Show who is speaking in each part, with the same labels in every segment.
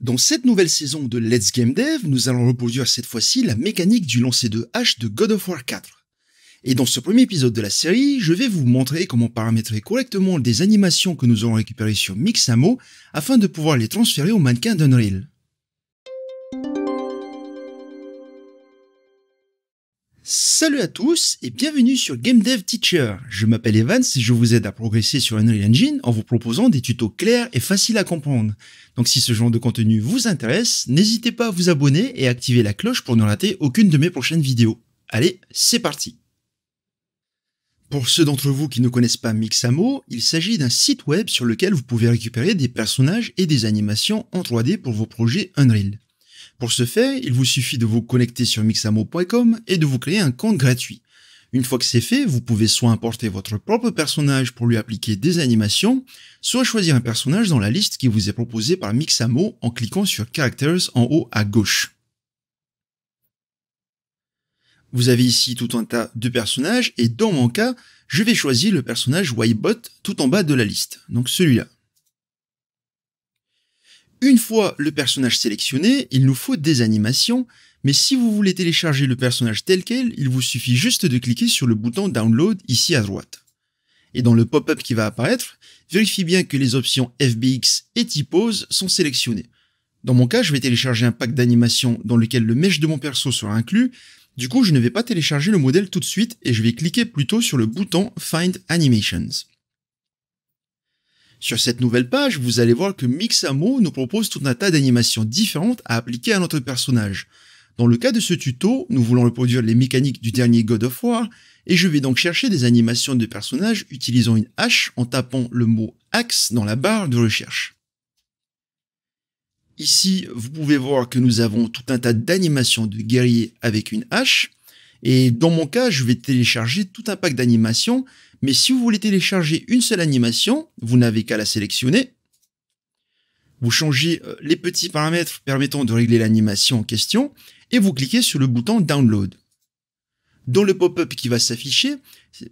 Speaker 1: Dans cette nouvelle saison de Let's Game Dev, nous allons reproduire cette fois-ci la mécanique du lancer de hache de God of War 4. Et dans ce premier épisode de la série, je vais vous montrer comment paramétrer correctement des animations que nous aurons récupérées sur Mixamo afin de pouvoir les transférer au mannequin d'Unreal. Salut à tous et bienvenue sur Game Dev Teacher. Je m'appelle Evans et je vous aide à progresser sur Unreal Engine en vous proposant des tutos clairs et faciles à comprendre. Donc si ce genre de contenu vous intéresse, n'hésitez pas à vous abonner et à activer la cloche pour ne rater aucune de mes prochaines vidéos. Allez, c'est parti pour ceux d'entre vous qui ne connaissent pas Mixamo, il s'agit d'un site web sur lequel vous pouvez récupérer des personnages et des animations en 3D pour vos projets Unreal. Pour ce fait, il vous suffit de vous connecter sur mixamo.com et de vous créer un compte gratuit. Une fois que c'est fait, vous pouvez soit importer votre propre personnage pour lui appliquer des animations, soit choisir un personnage dans la liste qui vous est proposée par Mixamo en cliquant sur Characters en haut à gauche. Vous avez ici tout un tas de personnages et dans mon cas, je vais choisir le personnage Wybot tout en bas de la liste, donc celui-là. Une fois le personnage sélectionné, il nous faut des animations, mais si vous voulez télécharger le personnage tel quel, il vous suffit juste de cliquer sur le bouton Download ici à droite. Et dans le pop-up qui va apparaître, vérifie bien que les options FBX et T-Pose sont sélectionnées. Dans mon cas, je vais télécharger un pack d'animations dans lequel le mesh de mon perso sera inclus, du coup je ne vais pas télécharger le modèle tout de suite et je vais cliquer plutôt sur le bouton Find Animations. Sur cette nouvelle page, vous allez voir que Mixamo nous propose tout un tas d'animations différentes à appliquer à notre personnage. Dans le cas de ce tuto, nous voulons reproduire les mécaniques du dernier God of War, et je vais donc chercher des animations de personnages utilisant une hache en tapant le mot axe dans la barre de recherche. Ici, vous pouvez voir que nous avons tout un tas d'animations de guerriers avec une hache, et dans mon cas, je vais télécharger tout un pack d'animations mais si vous voulez télécharger une seule animation, vous n'avez qu'à la sélectionner. Vous changez euh, les petits paramètres permettant de régler l'animation en question et vous cliquez sur le bouton Download. Dans le pop-up qui va s'afficher,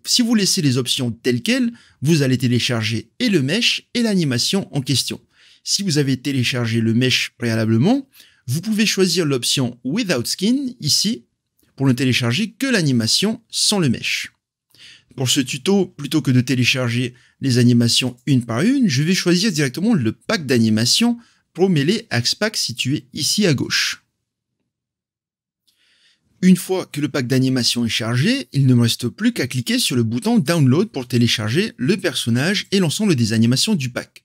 Speaker 1: si vous laissez les options telles quelles, vous allez télécharger et le mesh et l'animation en question. Si vous avez téléchargé le mesh préalablement, vous pouvez choisir l'option Without Skin ici pour ne télécharger que l'animation sans le mesh. Pour ce tuto, plutôt que de télécharger les animations une par une, je vais choisir directement le pack d'animation Axe Pack situé ici à gauche. Une fois que le pack d'animation est chargé, il ne me reste plus qu'à cliquer sur le bouton Download pour télécharger le personnage et l'ensemble des animations du pack.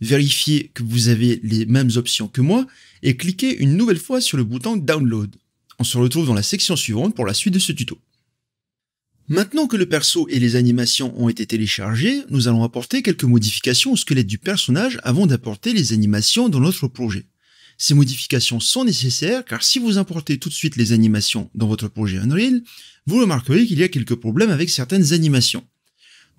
Speaker 1: Vérifiez que vous avez les mêmes options que moi et cliquez une nouvelle fois sur le bouton Download. On se retrouve dans la section suivante pour la suite de ce tuto. Maintenant que le perso et les animations ont été téléchargés, nous allons apporter quelques modifications au squelette du personnage avant d'apporter les animations dans notre projet. Ces modifications sont nécessaires car si vous importez tout de suite les animations dans votre projet Unreal, vous remarquerez qu'il y a quelques problèmes avec certaines animations.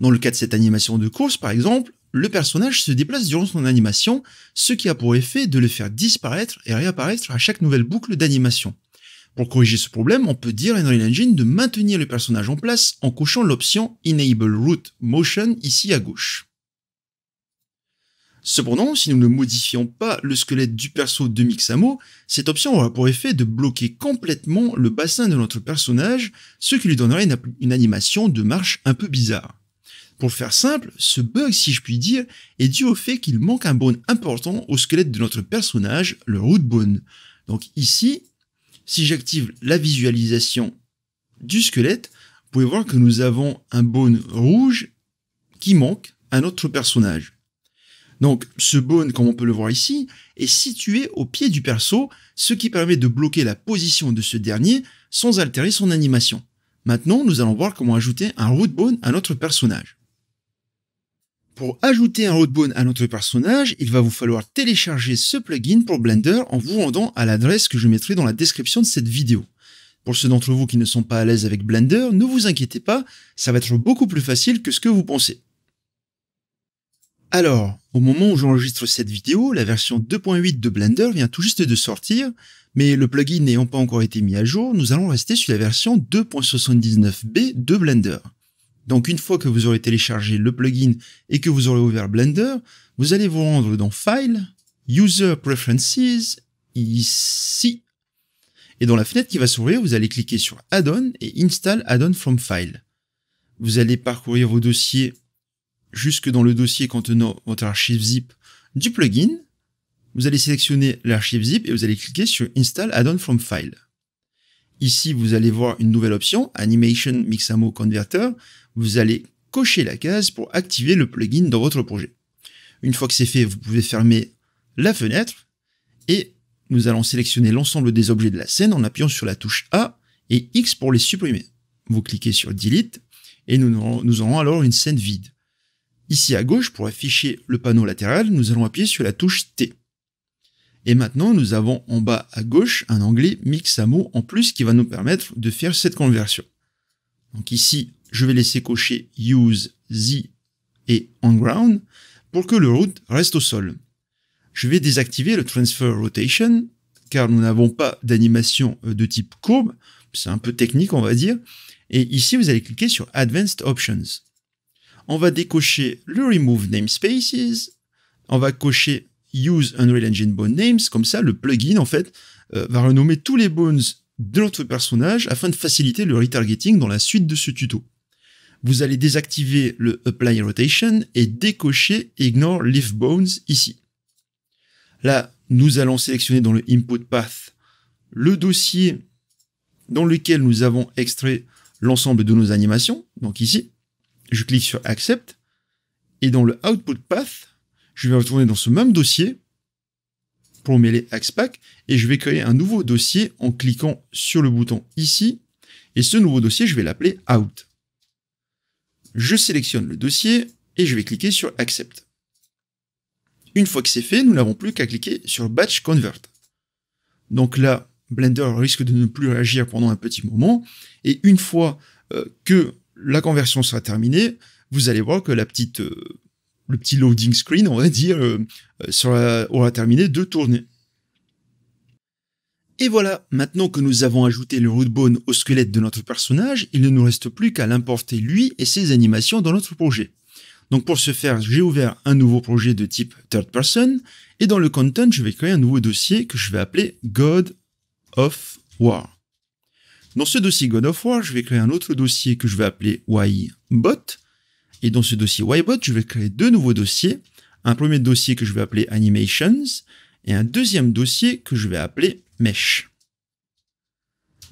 Speaker 1: Dans le cas de cette animation de course par exemple, le personnage se déplace durant son animation, ce qui a pour effet de le faire disparaître et réapparaître à chaque nouvelle boucle d'animation. Pour corriger ce problème, on peut dire à Unreal Engine de maintenir le personnage en place en cochant l'option Enable Root Motion ici à gauche. Cependant, si nous ne modifions pas le squelette du perso de Mixamo, cette option aura pour effet de bloquer complètement le bassin de notre personnage, ce qui lui donnerait une, une animation de marche un peu bizarre. Pour faire simple, ce bug, si je puis dire, est dû au fait qu'il manque un bone important au squelette de notre personnage, le root bone. Donc ici, si j'active la visualisation du squelette, vous pouvez voir que nous avons un bone rouge qui manque à notre personnage. Donc ce bone, comme on peut le voir ici, est situé au pied du perso, ce qui permet de bloquer la position de ce dernier sans altérer son animation. Maintenant, nous allons voir comment ajouter un root bone à notre personnage. Pour ajouter un roadbone à notre personnage, il va vous falloir télécharger ce plugin pour Blender en vous rendant à l'adresse que je mettrai dans la description de cette vidéo. Pour ceux d'entre vous qui ne sont pas à l'aise avec Blender, ne vous inquiétez pas, ça va être beaucoup plus facile que ce que vous pensez. Alors, au moment où j'enregistre cette vidéo, la version 2.8 de Blender vient tout juste de sortir, mais le plugin n'ayant pas encore été mis à jour, nous allons rester sur la version 2.79b de Blender. Donc une fois que vous aurez téléchargé le plugin et que vous aurez ouvert Blender, vous allez vous rendre dans File, User Preferences, ici. Et dans la fenêtre qui va s'ouvrir, vous allez cliquer sur Add-on et Install Add-on from File. Vous allez parcourir vos dossiers jusque dans le dossier contenant votre archive zip du plugin. Vous allez sélectionner l'archive zip et vous allez cliquer sur Install Add-on from File. Ici, vous allez voir une nouvelle option, Animation Mixamo Converter, vous allez cocher la case pour activer le plugin dans votre projet. Une fois que c'est fait, vous pouvez fermer la fenêtre et nous allons sélectionner l'ensemble des objets de la scène en appuyant sur la touche A et X pour les supprimer. Vous cliquez sur Delete et nous, aurons, nous alors une scène vide. Ici à gauche, pour afficher le panneau latéral, nous allons appuyer sur la touche T. Et maintenant, nous avons en bas à gauche un onglet Mix à en plus qui va nous permettre de faire cette conversion. Donc ici, je vais laisser cocher use Z et on ground pour que le route reste au sol. Je vais désactiver le transfer rotation car nous n'avons pas d'animation euh, de type courbe. C'est un peu technique, on va dire. Et ici, vous allez cliquer sur Advanced Options. On va décocher le Remove Namespaces. On va cocher Use Unreal Engine Bone Names. Comme ça, le plugin, en fait, euh, va renommer tous les bones de notre personnage afin de faciliter le retargeting dans la suite de ce tuto vous allez désactiver le Apply Rotation et décocher Ignore Leaf Bones ici. Là, nous allons sélectionner dans le Input Path le dossier dans lequel nous avons extrait l'ensemble de nos animations, donc ici. Je clique sur Accept. Et dans le Output Path, je vais retourner dans ce même dossier pour mêler Pack, et je vais créer un nouveau dossier en cliquant sur le bouton ici. Et ce nouveau dossier, je vais l'appeler Out je sélectionne le dossier et je vais cliquer sur Accept. Une fois que c'est fait, nous n'avons plus qu'à cliquer sur Batch Convert. Donc là, Blender risque de ne plus réagir pendant un petit moment. Et une fois euh, que la conversion sera terminée, vous allez voir que la petite, euh, le petit loading screen, on va dire, euh, aura terminé de tourner. Et voilà, maintenant que nous avons ajouté le rootbone au squelette de notre personnage, il ne nous reste plus qu'à l'importer lui et ses animations dans notre projet. Donc pour ce faire, j'ai ouvert un nouveau projet de type third person, et dans le content, je vais créer un nouveau dossier que je vais appeler God of War. Dans ce dossier God of War, je vais créer un autre dossier que je vais appeler YBot, et dans ce dossier YBot, je vais créer deux nouveaux dossiers. Un premier dossier que je vais appeler Animations, et un deuxième dossier que je vais appeler Mesh.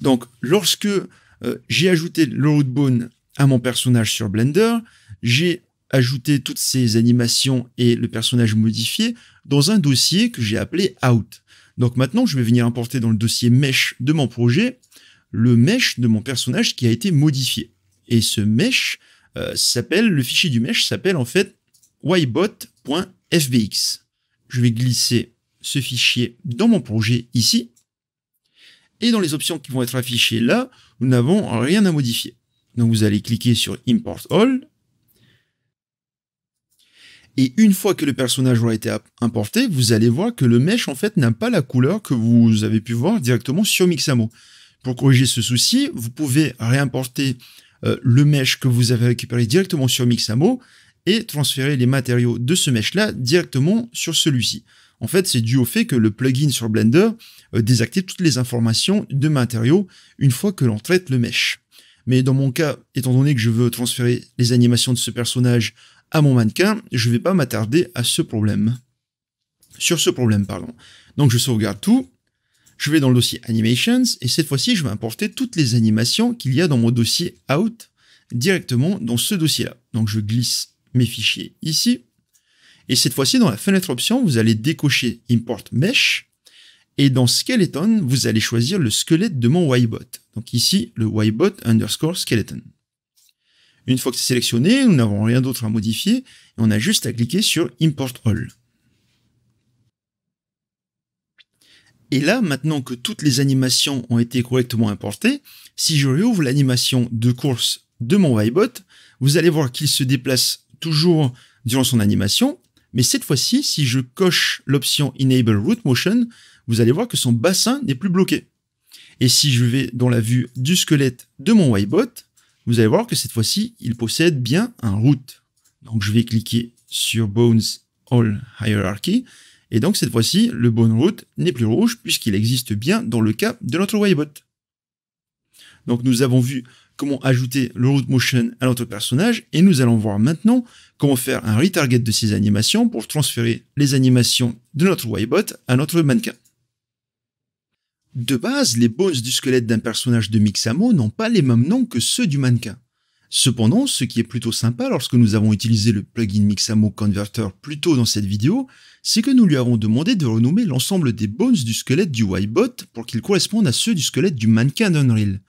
Speaker 1: Donc, lorsque euh, j'ai ajouté le bone à mon personnage sur Blender, j'ai ajouté toutes ces animations et le personnage modifié dans un dossier que j'ai appelé Out. Donc maintenant, je vais venir importer dans le dossier Mesh de mon projet le mesh de mon personnage qui a été modifié. Et ce mesh euh, s'appelle, le fichier du mesh s'appelle en fait ybot.fbx. Je vais glisser ce fichier dans mon projet ici. Et dans les options qui vont être affichées là, nous n'avons rien à modifier. Donc vous allez cliquer sur Import All. Et une fois que le personnage aura été importé, vous allez voir que le mesh en fait n'a pas la couleur que vous avez pu voir directement sur Mixamo. Pour corriger ce souci, vous pouvez réimporter euh, le mesh que vous avez récupéré directement sur Mixamo et transférer les matériaux de ce mesh là directement sur celui-ci en fait, c'est dû au fait que le plugin sur Blender euh, désactive toutes les informations de matériaux une fois que l'on traite le mesh. Mais dans mon cas, étant donné que je veux transférer les animations de ce personnage à mon mannequin, je ne vais pas m'attarder à ce problème. Sur ce problème, pardon. Donc je sauvegarde tout, je vais dans le dossier Animations, et cette fois-ci, je vais importer toutes les animations qu'il y a dans mon dossier Out directement dans ce dossier-là. Donc je glisse mes fichiers ici, et cette fois-ci, dans la fenêtre option, vous allez décocher Import Mesh. Et dans Skeleton, vous allez choisir le squelette de mon YBot. Donc ici, le YBot underscore skeleton. Une fois que c'est sélectionné, nous n'avons rien d'autre à modifier. Et on a juste à cliquer sur Import All. Et là, maintenant que toutes les animations ont été correctement importées, si je réouvre l'animation de course de mon YBot, vous allez voir qu'il se déplace toujours durant son animation, mais cette fois-ci, si je coche l'option Enable Root Motion, vous allez voir que son bassin n'est plus bloqué. Et si je vais dans la vue du squelette de mon YBot, vous allez voir que cette fois-ci, il possède bien un route. Donc je vais cliquer sur Bones All Hierarchy. Et donc cette fois-ci, le bone root n'est plus rouge puisqu'il existe bien dans le cas de notre YBot. Donc nous avons vu comment ajouter le Root motion à notre personnage et nous allons voir maintenant comment faire un retarget de ces animations pour transférer les animations de notre Y-bot à notre mannequin. De base, les bones du squelette d'un personnage de Mixamo n'ont pas les mêmes noms que ceux du mannequin. Cependant, ce qui est plutôt sympa lorsque nous avons utilisé le plugin Mixamo Converter plus tôt dans cette vidéo, c'est que nous lui avons demandé de renommer l'ensemble des bones du squelette du Y-bot pour qu'ils correspondent à ceux du squelette du mannequin d'Unreal.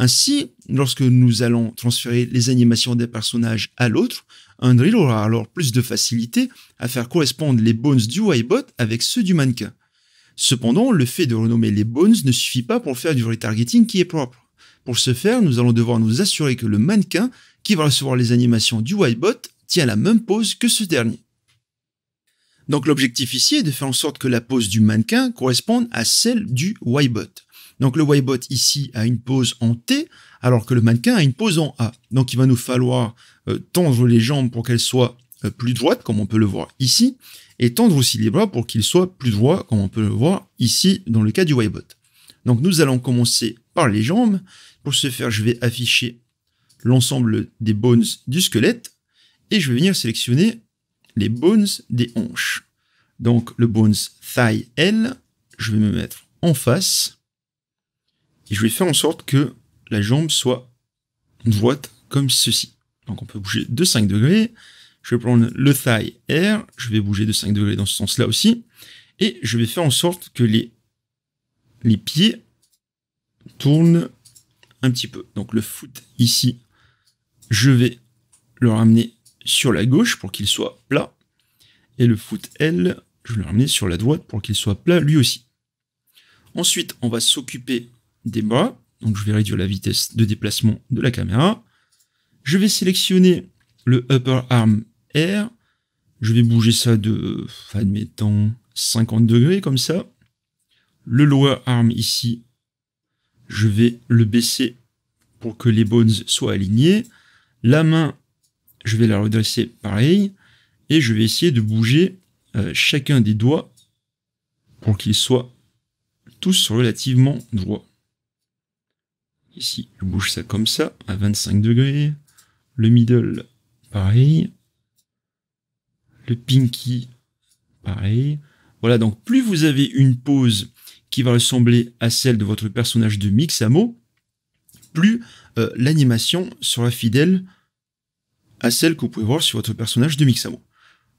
Speaker 1: Ainsi, lorsque nous allons transférer les animations des personnages à l'autre, Unreal aura alors plus de facilité à faire correspondre les bones du Y-Bot avec ceux du mannequin. Cependant, le fait de renommer les bones ne suffit pas pour faire du retargeting qui est propre. Pour ce faire, nous allons devoir nous assurer que le mannequin qui va recevoir les animations du Y-Bot tient la même pose que ce dernier. Donc l'objectif ici est de faire en sorte que la pose du mannequin corresponde à celle du Y-Bot. Donc le y ici a une pose en T, alors que le mannequin a une pose en A. Donc il va nous falloir euh, tendre les jambes pour qu'elles soient euh, plus droites, comme on peut le voir ici, et tendre aussi les bras pour qu'ils soient plus droits, comme on peut le voir ici dans le cas du y Donc nous allons commencer par les jambes. Pour ce faire, je vais afficher l'ensemble des bones du squelette et je vais venir sélectionner les bones des hanches. Donc le bones thigh L, je vais me mettre en face et je vais faire en sorte que la jambe soit droite comme ceci. Donc on peut bouger de 5 degrés. Je vais prendre le thigh R, je vais bouger de 5 degrés dans ce sens-là aussi. Et je vais faire en sorte que les, les pieds tournent un petit peu. Donc le foot ici, je vais le ramener sur la gauche pour qu'il soit plat. Et le foot L, je vais le ramener sur la droite pour qu'il soit plat lui aussi. Ensuite, on va s'occuper des bras. Donc je vais réduire la vitesse de déplacement de la caméra. Je vais sélectionner le upper arm air. Je vais bouger ça de, admettons, 50 degrés comme ça. Le lower arm ici, je vais le baisser pour que les bones soient alignés. La main, je vais la redresser pareil. Et je vais essayer de bouger euh, chacun des doigts pour qu'ils soient tous relativement droits. Ici, je bouge ça comme ça, à 25 degrés. Le middle, pareil. Le pinky, pareil. Voilà, donc plus vous avez une pose qui va ressembler à celle de votre personnage de Mixamo, plus euh, l'animation sera fidèle à celle que vous pouvez voir sur votre personnage de Mixamo.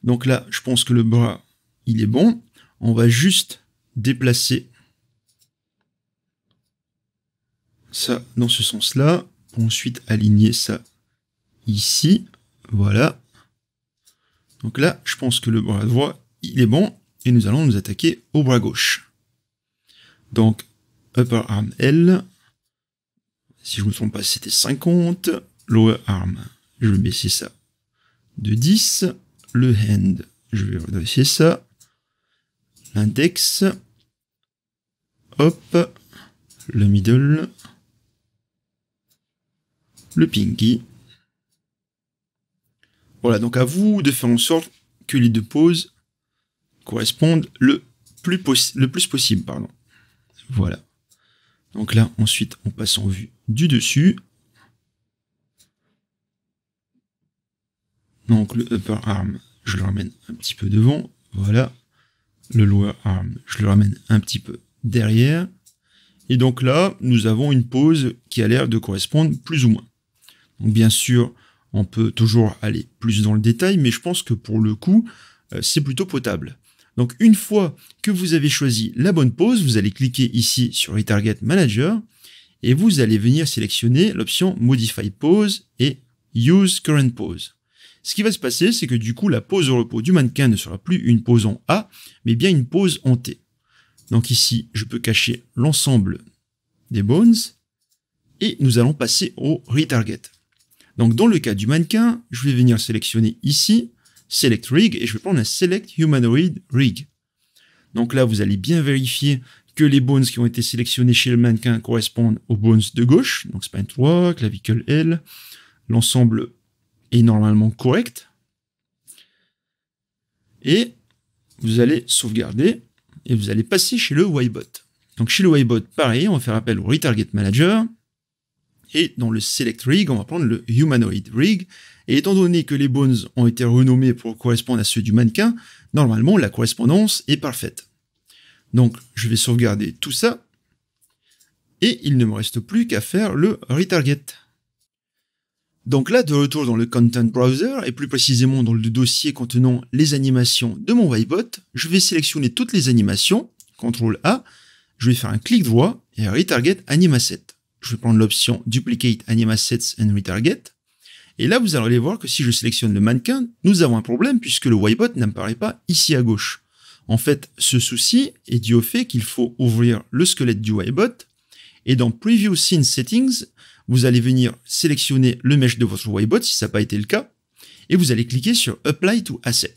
Speaker 1: Donc là, je pense que le bras, il est bon. On va juste déplacer ça dans ce sens-là. pour Ensuite, aligner ça ici. Voilà. Donc là, je pense que le bras droit, il est bon. Et nous allons nous attaquer au bras gauche. Donc, upper arm L. Si je ne me trompe pas, c'était 50. Lower arm, je vais baisser ça de 10. Le hand, je vais redresser ça. L'index. Hop. Le middle le pinky. Voilà, donc à vous de faire en sorte que les deux poses correspondent le plus, le plus possible. Pardon. Voilà. Donc là, ensuite, on passe en vue du dessus. Donc le upper arm, je le ramène un petit peu devant. Voilà. Le lower arm, je le ramène un petit peu derrière. Et donc là, nous avons une pose qui a l'air de correspondre plus ou moins. Donc bien sûr, on peut toujours aller plus dans le détail, mais je pense que pour le coup, euh, c'est plutôt potable. Donc une fois que vous avez choisi la bonne pose, vous allez cliquer ici sur Retarget Manager et vous allez venir sélectionner l'option Modify Pose et Use Current Pose. Ce qui va se passer, c'est que du coup, la pose au repos du mannequin ne sera plus une pose en A, mais bien une pose en T. Donc ici, je peux cacher l'ensemble des bones et nous allons passer au retarget. Donc dans le cas du mannequin, je vais venir sélectionner ici Select Rig et je vais prendre un Select Humanoid Rig. Donc là, vous allez bien vérifier que les bones qui ont été sélectionnés chez le mannequin correspondent aux bones de gauche, donc spine 3, Clavicle L. L'ensemble est normalement correct. Et vous allez sauvegarder et vous allez passer chez le YBot. Donc chez le YBot, pareil, on va faire appel au Retarget Manager. Et dans le Select Rig, on va prendre le Humanoid Rig. Et étant donné que les bones ont été renommés pour correspondre à ceux du mannequin, normalement la correspondance est parfaite. Donc je vais sauvegarder tout ça. Et il ne me reste plus qu'à faire le retarget. Donc là, de retour dans le Content Browser, et plus précisément dans le dossier contenant les animations de mon Vibot, je vais sélectionner toutes les animations, CTRL A, je vais faire un clic droit et Retarget Animaset je vais prendre l'option Duplicate Anima Assets and Retarget. Et là, vous allez voir que si je sélectionne le mannequin, nous avons un problème puisque le y n'apparaît pas ici à gauche. En fait, ce souci est dû au fait qu'il faut ouvrir le squelette du y et dans Preview Scene Settings, vous allez venir sélectionner le mesh de votre y si ça n'a pas été le cas et vous allez cliquer sur Apply to Asset.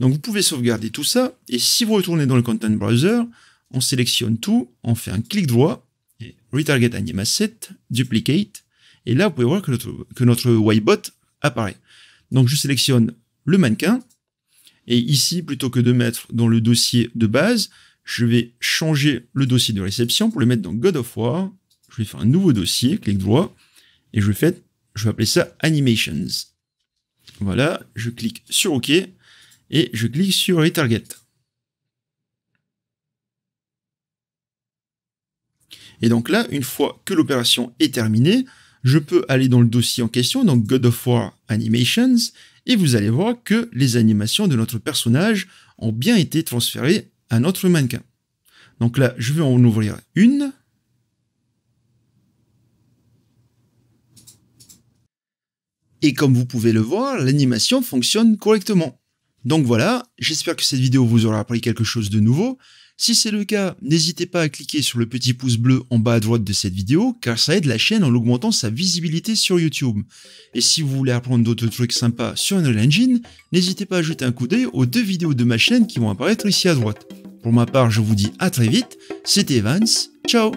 Speaker 1: Donc vous pouvez sauvegarder tout ça et si vous retournez dans le Content Browser, on sélectionne tout, on fait un clic droit retarget Asset, duplicate, et là vous pouvez voir que notre, que notre Y-bot apparaît. Donc je sélectionne le mannequin, et ici, plutôt que de mettre dans le dossier de base, je vais changer le dossier de réception pour le mettre dans God of War. Je vais faire un nouveau dossier, clic droit, et je vais, faire, je vais appeler ça Animations. Voilà, je clique sur OK, et je clique sur Retarget. Et donc là, une fois que l'opération est terminée, je peux aller dans le dossier en question, donc God of War Animations, et vous allez voir que les animations de notre personnage ont bien été transférées à notre mannequin. Donc là, je vais en ouvrir une. Et comme vous pouvez le voir, l'animation fonctionne correctement. Donc voilà, j'espère que cette vidéo vous aura appris quelque chose de nouveau. Si c'est le cas, n'hésitez pas à cliquer sur le petit pouce bleu en bas à droite de cette vidéo, car ça aide la chaîne en augmentant sa visibilité sur YouTube. Et si vous voulez apprendre d'autres trucs sympas sur Unreal Engine, n'hésitez pas à jeter un coup d'œil aux deux vidéos de ma chaîne qui vont apparaître ici à droite. Pour ma part, je vous dis à très vite, c'était Evans, ciao